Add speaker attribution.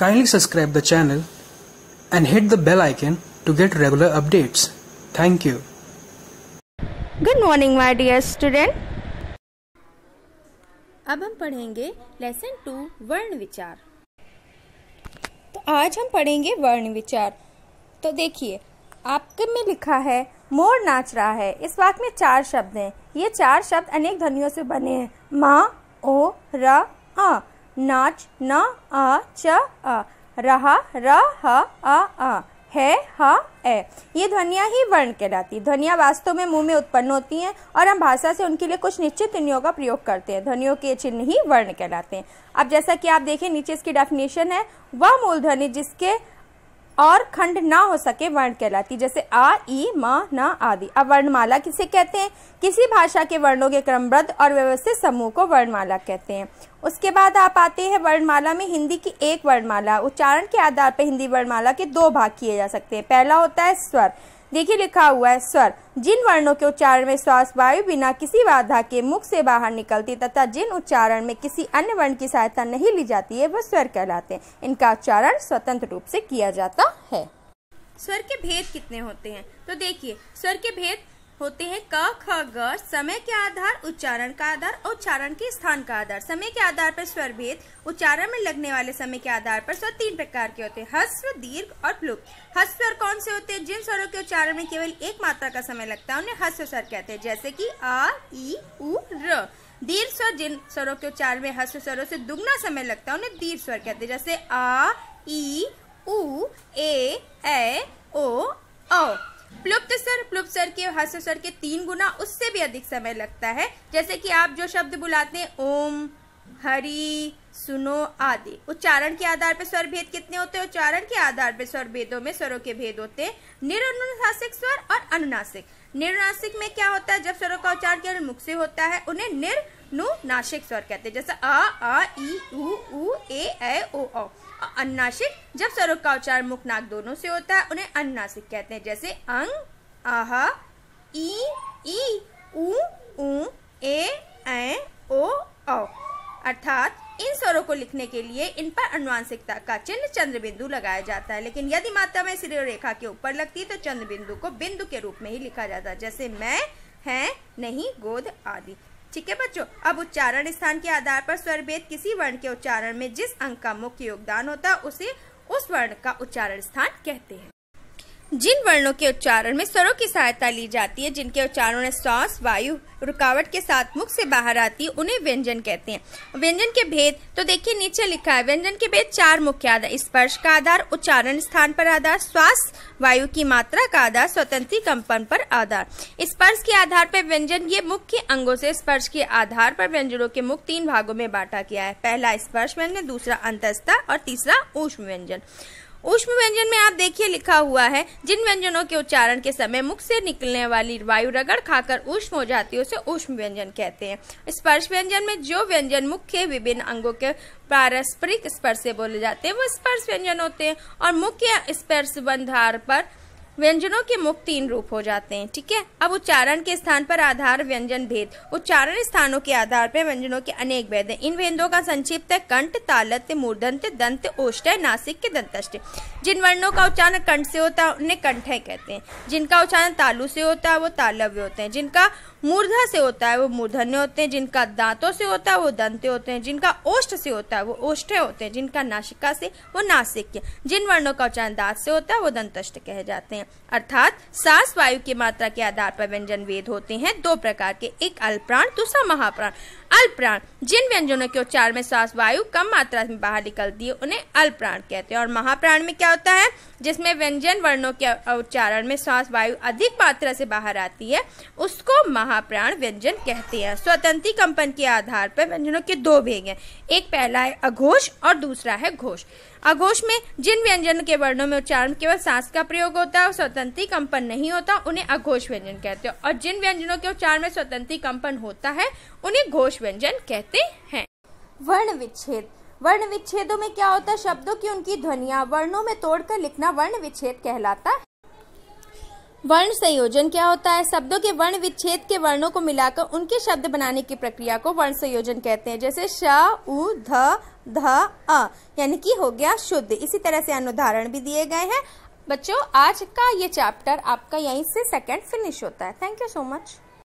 Speaker 1: Kindly subscribe the channel and hit the bell icon to get regular updates. Thank you. Good morning my dear student. अब हम पढ़ेंगे lesson to वर्ण विचार तो आज हम पढ़ेंगे वर्ण विचार तो देखिए आपके में लिखा है मोर नाच रहा है इस वाक में चार शब्द हैं ये चार शब्द अनेक ध्वनियों से बने हैं माँ ओ र आ नाच न आ च आ रहा र ह आ आ है हा ए ये ध्वनिया ही वर्ण कहलाती है ध्वनिया वास्तव में मुंह में उत्पन्न होती हैं और हम भाषा से उनके लिए कुछ निश्चित ध्वनियों का प्रयोग करते हैं ध्वनियों के चिन्ह ही वर्ण कहलाते हैं अब जैसा कि आप देखें नीचे इसकी डेफिनेशन है वह मूल ध्वनि जिसके और खंड ना हो सके वर्ण कहलाती जैसे आ ई म न आदि अब वर्णमाला किसे कहते हैं किसी भाषा के वर्णों के क्रमबद्ध और व्यवस्थित समूह को वर्णमाला कहते हैं उसके बाद आप आते हैं वर्णमाला में हिंदी की एक वर्णमाला उच्चारण के आधार पर हिंदी वर्णमाला के दो भाग किए जा सकते हैं पहला होता है स्वर देखिए लिखा हुआ है स्वर जिन वर्णों के उच्चारण में श्वास वायु बिना किसी बाधा के मुख से बाहर निकलती तथा जिन उच्चारण में किसी अन्य वर्ण की सहायता नहीं ली जाती है वह स्वर कहलाते हैं इनका उच्चारण स्वतंत्र रूप से किया जाता है स्वर के भेद कितने होते हैं तो देखिए स्वर के भेद होते हैं क ख ग समय के आधार उच्चारण का आधार और उच्चारण के स्थान का आधार समय के आधार पर स्वर भेद उच्चारण में लगने वाले समय के आधार पर स्वर तीन प्रकार के होते हैं हस्व दीर्घ और प्लुप हस्व स्वर कौन से होते हैं जिन स्वरों के उच्चारण में केवल एक मात्रा का समय लगता है उन्हें हस्व स्वर कहते हैं जैसे कि आ ई उ र दीर्घ स्वर जिन स्वरों के उच्चारण में हस्व स्वरों से दुगना समय लगता है उन्हें दीर्घ स्वर कहते हैं जैसे आ ई उ ए ऐ ओ औ प्लुप्त सर प्लुप्त सर के हस्त सर के तीन गुना उससे भी अधिक समय लगता है जैसे कि आप जो शब्द बुलाते हैं ओम हरी सुनो आदि उच्चारण के आधार पर स्वर भेद कितने होते हैं उच्चारण के आधार पर स्वर भेदों में स्वरों के भेद होते हैं निरुनासिक स्वर और अनुनासिक निरुनासिक में क्या होता है जब स्वरों का उच्चारण केवल मुख से होता है उन्हें निर नु स्वर कहते हैं जैसे आ आ ई उ उ ए ए ओ औ जब स्वरों का उच्चार मुख नाक दोनों से होता है उन्हें अनुनासिक कहते हैं जैसे अंग आहा ई ई उ उ ए ए ओ अर्थात इन स्वरों को लिखने के लिए इन पर अनुवांशिकता का चिन्ह चंद्र बिंदु लगाया जाता है लेकिन यदि मात्रा में सिर रेखा के ऊपर लगती है तो चंद्र बिंदु को बिंदु के रूप में ही लिखा जाता है जैसे मैं है नहीं गोद आदि ठीक है बच्चों अब उच्चारण स्थान के आधार पर स्वर भेद किसी वर्ण के उच्चारण में जिस अंक का मुख्य योगदान होता है उसे उस वर्ण का उच्चारण स्थान कहते हैं जिन वर्णों के उच्चारण में स्वरों की सहायता ली जाती है जिनके उच्चारण में श्वास वायु रुकावट के साथ मुख से बाहर आती है उन्हें व्यंजन कहते हैं व्यंजन के भेद तो देखिए नीचे लिखा है व्यंजन के भेद चार मुख्य आधार स्पर्श का आधार उच्चारण स्थान पर आधार श्वास वायु की मात्रा का आधार स्वतंत्र कंपन पर आधार स्पर्श के आधार पर व्यंजन ये मुख्य अंगों से स्पर्श के आधार पर व्यंजनों के मुख्य तीन भागों में बांटा गया है पहला स्पर्श व्यंजन दूसरा अंतस्था और तीसरा ऊष्म व्यंजन उष्म व्यंजन में आप देखिए लिखा हुआ है जिन व्यंजनों के उच्चारण के समय मुख से निकलने वाली वायु रगड़ खाकर उष्म हो जाती है उसे उष्म व्यंजन कहते हैं स्पर्श व्यंजन में जो व्यंजन मुख के विभिन्न अंगों के पारस्परिक स्पर्श से बोले जाते हैं वो स्पर्श व्यंजन होते हैं और मुख्य स्पर्श बंधार पर व्यंजनों के मुख तीन रूप हो जाते हैं ठीक है अब उच्चारण के स्थान पर आधार व्यंजन भेद उच्चारण स्थानों के आधार पर व्यंजनों के अनेक भेद हैं इन भेदों का संक्षिप्त है कंठ तालत मूर्धंत दंत ओष्ट नासिक के दंतष्ट जिन वर्णों का उच्चारण कंठ से होता है उन्हें कंठ कहते हैं जिनका उच्चारण तालु से होता है वो तालव्य होते हैं जिनका मूर्धा से होता है वो मूर्धन्य होते हैं जिनका दांतों से होता है वो दंते होते हैं जिनका ओष्ठ से होता है वो ओष्ठ होते हैं जिनका नासिका से वो नासिक जिन वर्णों का उच्चारण दांत से होता है वो दंतष्ट कहे जाते हैं अर्थात सांस वायु की मात्रा के आधार पर व्यंजन वेद होते हैं दो प्रकार के एक अल्प्राण दूसरा महाप्राण अल्प्राण जिन व्यंजनों के उच्चारण में श्वास वायु कम मात्रा में बाहर निकलती है उन्हें अल्प्राण कहते हैं और महाप्राण में क्या होता है जिसमें व्यंजन वर्णों के उच्चारण में श्वास वायु अधिक मात्रा से बाहर आती है उसको महा महाप्राण व्यंजन कहते हैं स्वतंत्री कंपन के आधार पर व्यंजनों के दो भेद हैं एक पहला है अघोष और दूसरा है घोष अघोष में जिन व्यंजन के वर्णों में उच्चारण केवल सांस का प्रयोग होता है और स्वतंत्री कंपन नहीं होता उन्हें अघोष व्यंजन कहते हैं और जिन व्यंजनों के उच्चारण में स्वतंत्री कंपन होता है उन्हें घोष व्यंजन कहते हैं वर्ण विच्छेद वर्ण विच्छेदों में क्या होता है शब्दों की उनकी ध्वनिया वर्णों में तोड़कर लिखना वर्ण विच्छेद कहलाता है वर्ण संयोजन क्या होता है शब्दों के वर्ण विच्छेद के वर्णों को मिलाकर उनके शब्द बनाने की प्रक्रिया को वर्ण संयोजन कहते हैं जैसे श उ ध ध अ यानी कि हो गया शुद्ध इसी तरह से अनुदाहरण भी दिए गए हैं बच्चों आज का ये चैप्टर आपका यहीं से सेकंड फिनिश होता है थैंक यू सो मच